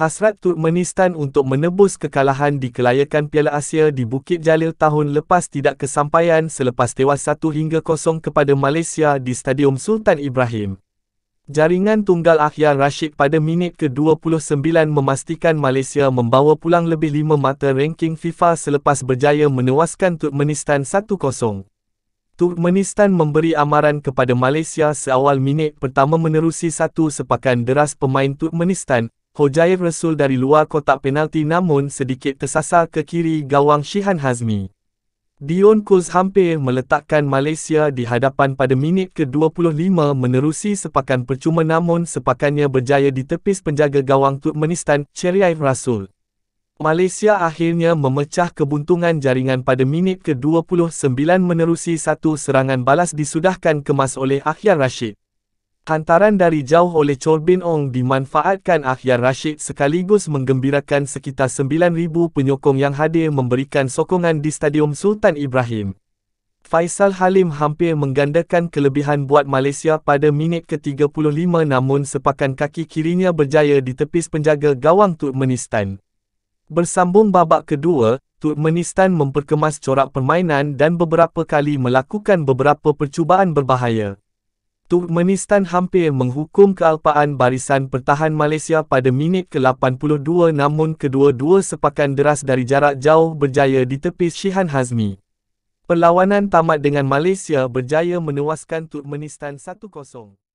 Hasrat Turkmenistan untuk menebus kekalahan di kelayakan Piala Asia di Bukit Jalil tahun lepas tidak kesampaian selepas tewas 1 hingga 0 kepada Malaysia di Stadium Sultan Ibrahim. Jaringan tunggal Ahyar Rashid pada minit ke-29 memastikan Malaysia membawa pulang lebih 5 mata ranking FIFA selepas berjaya menewaskan Turkmenistan 1-0. Turkmenistan memberi amaran kepada Malaysia seawal minit pertama menerusi satu sepakan deras pemain Turkmenistan, Hojaif Rasul dari luar kotak penalti namun sedikit tersasar ke kiri gawang Shihan Hazmi. Dion Kuz hampir meletakkan Malaysia di hadapan pada minit ke-25 menerusi sepakan percuma namun sepakannya berjaya ditepis penjaga gawang Turkmenistan, Cheryaif Rasul. Malaysia akhirnya memecah kebuntungan jaringan pada minit ke-29 menerusi satu serangan balas disudahkan kemas oleh Akhyar Rashid. Hantaran dari jauh oleh Chorbin Ong dimanfaatkan Ahyar Rashid sekaligus menggembirakan sekitar 9,000 penyokong yang hadir memberikan sokongan di Stadium Sultan Ibrahim. Faisal Halim hampir menggandakan kelebihan buat Malaysia pada minit ke-35 namun sepakan kaki kirinya berjaya ditepis penjaga gawang Turkmenistan. Bersambung babak kedua, Turkmenistan memperkemas corak permainan dan beberapa kali melakukan beberapa percubaan berbahaya. Turkmenistan hampir menghukum kealpaan barisan pertahan Malaysia pada minit ke-82 namun kedua-dua sepakan deras dari jarak jauh berjaya ditepis Shihan Hazmi. Perlawanan tamat dengan Malaysia berjaya menewaskan Turkmenistan 1-0.